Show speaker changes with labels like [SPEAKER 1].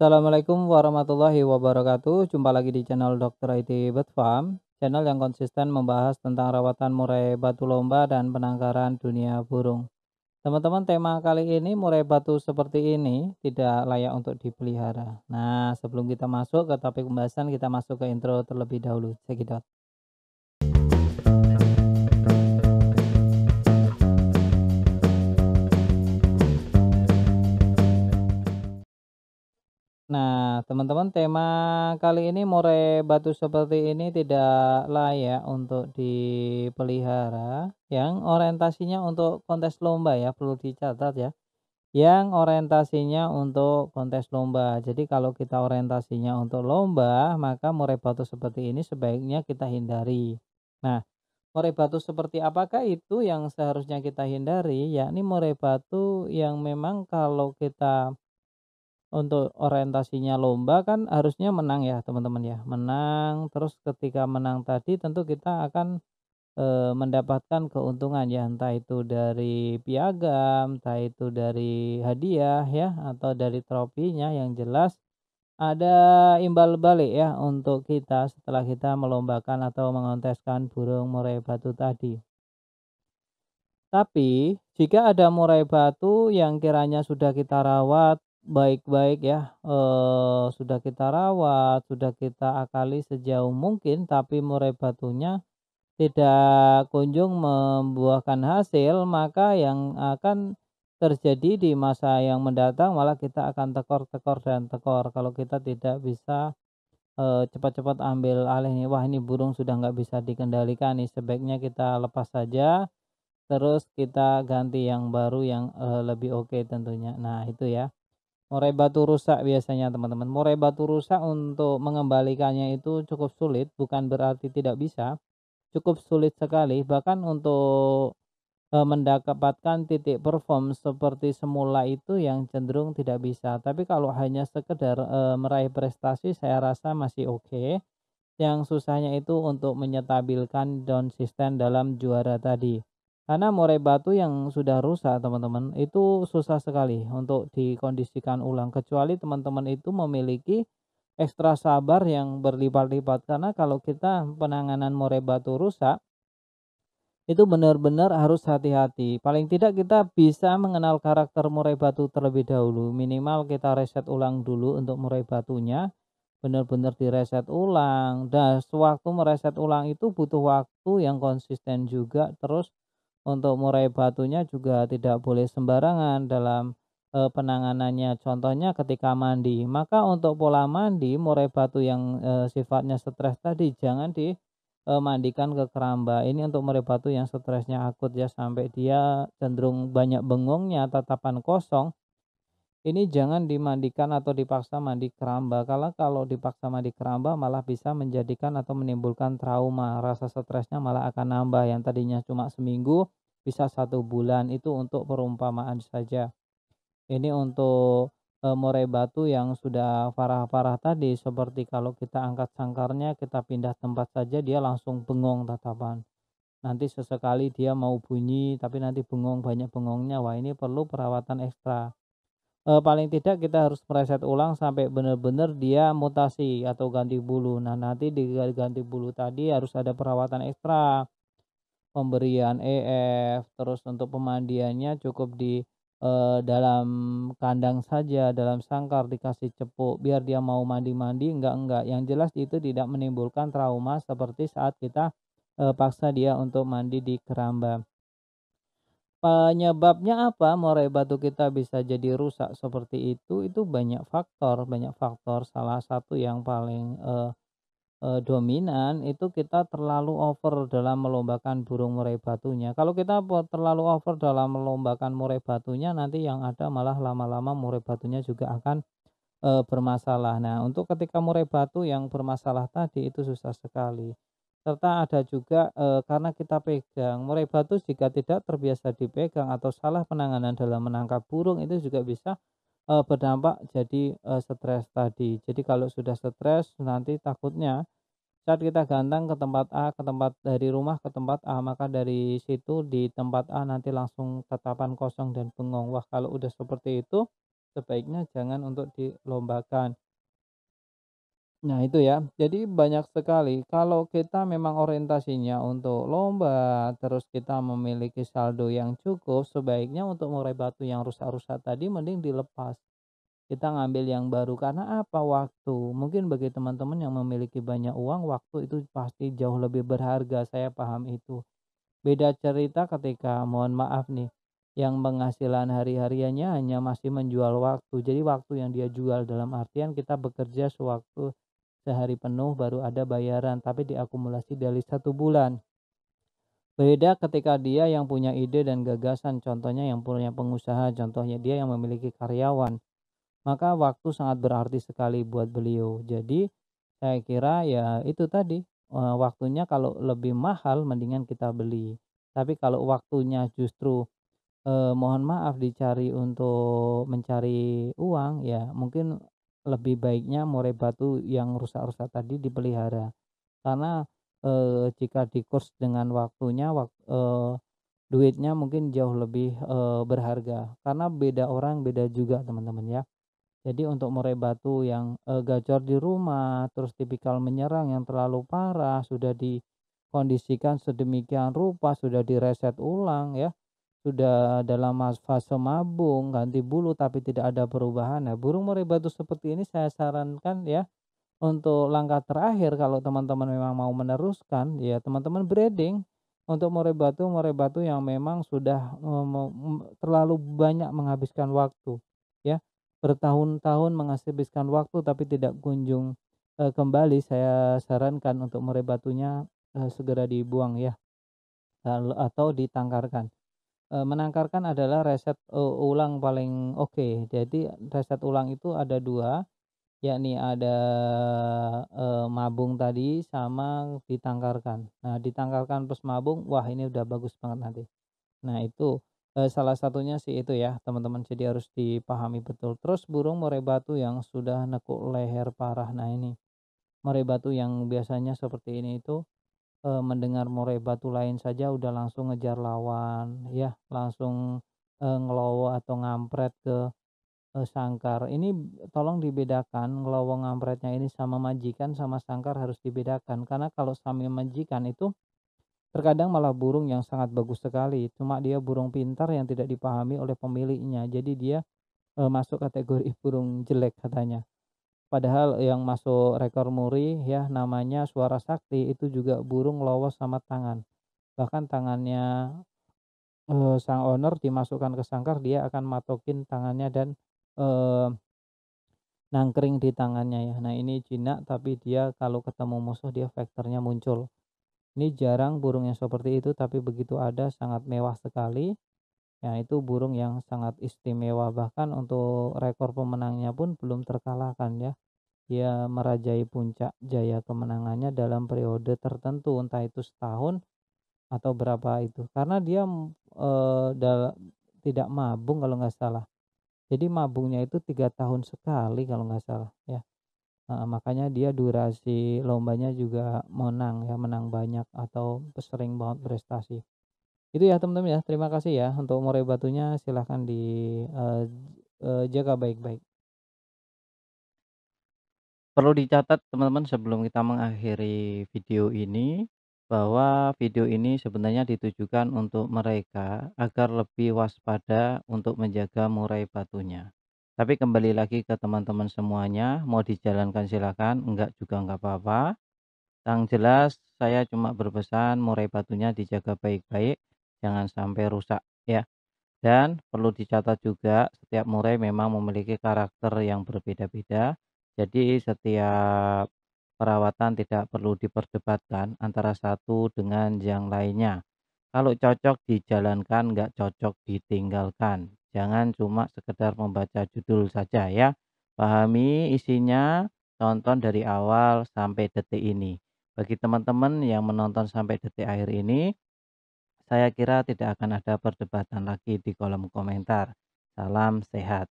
[SPEAKER 1] Assalamualaikum warahmatullahi wabarakatuh. Jumpa lagi di channel Dr. IT Farm, channel yang konsisten membahas tentang rawatan murai batu lomba dan penangkaran dunia burung. Teman-teman, tema kali ini murai batu seperti ini tidak layak untuk dipelihara. Nah, sebelum kita masuk ke topik pembahasan, kita masuk ke intro terlebih dahulu. Cekidot. Nah, teman-teman, tema kali ini more batu seperti ini tidak layak untuk dipelihara. Yang orientasinya untuk kontes lomba ya, perlu dicatat ya. Yang orientasinya untuk kontes lomba. Jadi kalau kita orientasinya untuk lomba, maka more batu seperti ini sebaiknya kita hindari. Nah, more batu seperti apakah itu yang seharusnya kita hindari? Yakni more batu yang memang kalau kita untuk orientasinya lomba kan harusnya menang ya teman-teman ya menang terus ketika menang tadi tentu kita akan e, mendapatkan keuntungan ya entah itu dari piagam entah itu dari hadiah ya atau dari trofinya yang jelas ada imbal balik ya untuk kita setelah kita melombakan atau mengonteskan burung murai batu tadi tapi jika ada murai batu yang kiranya sudah kita rawat baik-baik ya, e, sudah kita rawat, sudah kita akali sejauh mungkin, tapi murai batunya tidak kunjung membuahkan hasil, maka yang akan terjadi di masa yang mendatang malah kita akan tekor-tekor dan tekor kalau kita tidak bisa, cepat-cepat ambil alih nih, "Wah, ini burung sudah nggak bisa dikendalikan nih, sebaiknya kita lepas saja, terus kita ganti yang baru yang, lebih oke tentunya." Nah, itu ya. Murai batu rusak biasanya teman-teman. Murai batu rusak untuk mengembalikannya itu cukup sulit, bukan berarti tidak bisa. Cukup sulit sekali, bahkan untuk e, mendapatkan titik perform seperti semula itu yang cenderung tidak bisa. Tapi kalau hanya sekedar e, meraih prestasi, saya rasa masih oke. Okay. Yang susahnya itu untuk menyetabilkan down system dalam juara tadi. Karena murai batu yang sudah rusak teman-teman itu susah sekali untuk dikondisikan ulang kecuali teman-teman itu memiliki ekstra sabar yang berlipat-lipat karena kalau kita penanganan murai batu rusak itu benar-benar harus hati-hati. Paling tidak kita bisa mengenal karakter murai batu terlebih dahulu. Minimal kita reset ulang dulu untuk murai batunya. Benar-benar direset ulang. Dan sewaktu mereset ulang itu butuh waktu yang konsisten juga. Terus untuk murai batunya juga tidak boleh sembarangan dalam e, penanganannya. Contohnya ketika mandi. Maka untuk pola mandi murai batu yang e, sifatnya stres tadi jangan di e, mandikan ke keramba. Ini untuk murai batu yang stresnya akut ya sampai dia cenderung banyak bengongnya, tatapan kosong ini jangan dimandikan atau dipaksa mandi keramba karena kalau dipaksa mandi keramba malah bisa menjadikan atau menimbulkan trauma rasa stresnya malah akan nambah yang tadinya cuma seminggu bisa satu bulan itu untuk perumpamaan saja ini untuk eh, e, murai batu yang sudah parah-parah tadi seperti kalau kita angkat sangkarnya kita pindah tempat saja dia langsung bengong tatapan nanti sesekali dia mau bunyi tapi nanti bengong banyak bengongnya wah ini perlu perawatan ekstra e, paling tidak kita harus mereset ulang sampai benar-benar dia mutasi atau ganti bulu. Nah, nanti di ganti bulu tadi harus ada perawatan ekstra. Pemberian EF, terus untuk pemandiannya cukup di e, dalam kandang saja, dalam sangkar dikasih cepuk biar dia mau mandi-mandi enggak enggak. Yang jelas itu tidak menimbulkan trauma seperti saat kita e, paksa dia untuk mandi di keramba. Penyebabnya apa murai batu kita bisa jadi rusak seperti itu? Itu banyak faktor, banyak faktor. Salah satu yang paling eh, eh, dominan itu kita terlalu over dalam melombakan burung murai batunya. Kalau kita terlalu over dalam melombakan murai batunya, nanti yang ada malah lama-lama murai batunya juga akan eh, bermasalah. Nah, untuk ketika murai batu yang bermasalah tadi itu susah sekali serta ada juga e, karena kita pegang murai batu jika tidak terbiasa dipegang atau salah penanganan dalam menangkap burung itu juga bisa e, berdampak jadi e, stres tadi jadi kalau sudah stres nanti takutnya saat kita gantang ke tempat A ke tempat dari rumah ke tempat A maka dari situ di tempat A nanti langsung tatapan kosong dan bengong wah kalau udah seperti itu sebaiknya jangan untuk dilombakan Nah, itu ya. Jadi banyak sekali kalau kita memang orientasinya untuk lomba, terus kita memiliki saldo yang cukup, sebaiknya untuk murai batu yang rusak-rusak tadi mending dilepas. Kita ngambil yang baru karena apa? Waktu. Mungkin bagi teman-teman yang memiliki banyak uang, waktu itu pasti jauh lebih berharga. Saya paham itu. Beda cerita ketika mohon maaf nih yang penghasilan hari-hariannya hanya masih menjual waktu. Jadi waktu yang dia jual dalam artian kita bekerja sewaktu sehari penuh baru ada bayaran, tapi diakumulasi dari satu bulan. Beda ketika dia yang punya ide dan gagasan, contohnya yang punya pengusaha, contohnya dia yang memiliki karyawan. Maka waktu sangat berarti sekali buat beliau. Jadi saya kira ya itu tadi, eh, waktunya kalau lebih mahal mendingan kita beli. Tapi kalau waktunya justru eh, mohon maaf dicari untuk mencari uang ya mungkin lebih baiknya murai batu yang rusak-rusak tadi dipelihara karena e, jika dikurs dengan waktunya wak, e, duitnya mungkin jauh lebih e, berharga karena beda orang beda juga teman-teman ya jadi untuk murai batu yang e, gacor di rumah, terus tipikal menyerang yang terlalu parah, sudah dikondisikan sedemikian rupa, sudah direset ulang ya sudah dalam fase mabung, ganti bulu tapi tidak ada perubahan. Nah, burung murai seperti ini saya sarankan ya untuk langkah terakhir kalau teman-teman memang mau meneruskan ya teman-teman breeding untuk murai batu yang memang sudah um, terlalu banyak menghabiskan waktu ya bertahun-tahun menghabiskan waktu tapi tidak kunjung uh, kembali saya sarankan untuk murai uh, e, segera dibuang ya atau ditangkarkan Eh, menangkarkan adalah reset eh, ulang paling oke. Okay. Jadi reset ulang itu ada dua, yakni ada uh, mabung tadi sama ditangkarkan. Nah ditangkarkan plus mabung, wah ini udah bagus banget nanti. Nah itu uh, salah satunya sih itu ya teman-teman. Jadi harus dipahami betul. Terus burung murai batu yang sudah nekuk leher parah. Nah ini murai batu yang biasanya seperti ini itu e, mendengar murai batu lain saja udah langsung ngejar lawan ya langsung e, ngelowo atau ngampret ke e, sangkar ini tolong dibedakan ngelowo ngampretnya ini sama majikan sama sangkar harus dibedakan karena kalau sambil majikan itu Terkadang malah burung yang sangat bagus sekali, cuma dia burung pintar yang tidak dipahami oleh pemiliknya. Jadi dia masuk kategori burung jelek katanya. Padahal yang masuk rekor muri ya namanya suara sakti itu juga burung lolos sama tangan. Bahkan tangannya eh, sang owner dimasukkan ke sangkar dia akan matokin tangannya dan eh, nangkring di tangannya ya. Nah ini jinak tapi dia kalau ketemu musuh dia faktornya muncul. Ini jarang burung yang seperti itu tapi begitu ada sangat mewah sekali yang itu burung yang sangat istimewa bahkan untuk rekor pemenangnya pun belum terkalahkan ya. Dia merajai puncak jaya kemenangannya dalam periode tertentu entah itu setahun atau berapa itu. Karena dia e, dal tidak mabung kalau nggak salah. Jadi mabungnya itu tiga tahun sekali kalau nggak salah ya. Nah, makanya dia durasi lombanya juga menang ya menang banyak atau sering banget prestasi. Itu ya teman-teman ya, terima kasih ya untuk murai batunya silahkan dijaga eh, eh, uh, uh, baik-baik. Perlu dicatat teman-teman sebelum kita mengakhiri video ini bahwa video ini sebenarnya ditujukan untuk mereka agar lebih waspada untuk menjaga murai batunya. Tapi kembali lagi ke teman-teman semuanya, mau dijalankan silakan, enggak juga enggak apa-apa. Yang jelas saya cuma berpesan murai batunya dijaga baik-baik jangan sampai rusak ya. Dan perlu dicatat juga setiap murai memang memiliki karakter yang berbeda-beda. Jadi setiap perawatan tidak perlu diperdebatkan antara satu dengan yang lainnya. Kalau cocok dijalankan, nggak cocok ditinggalkan. Jangan cuma sekedar membaca judul saja ya. Pahami isinya, tonton dari awal sampai detik ini. Bagi teman-teman yang menonton sampai detik akhir ini, saya kira tidak akan ada perdebatan lagi di kolom komentar. Salam sehat.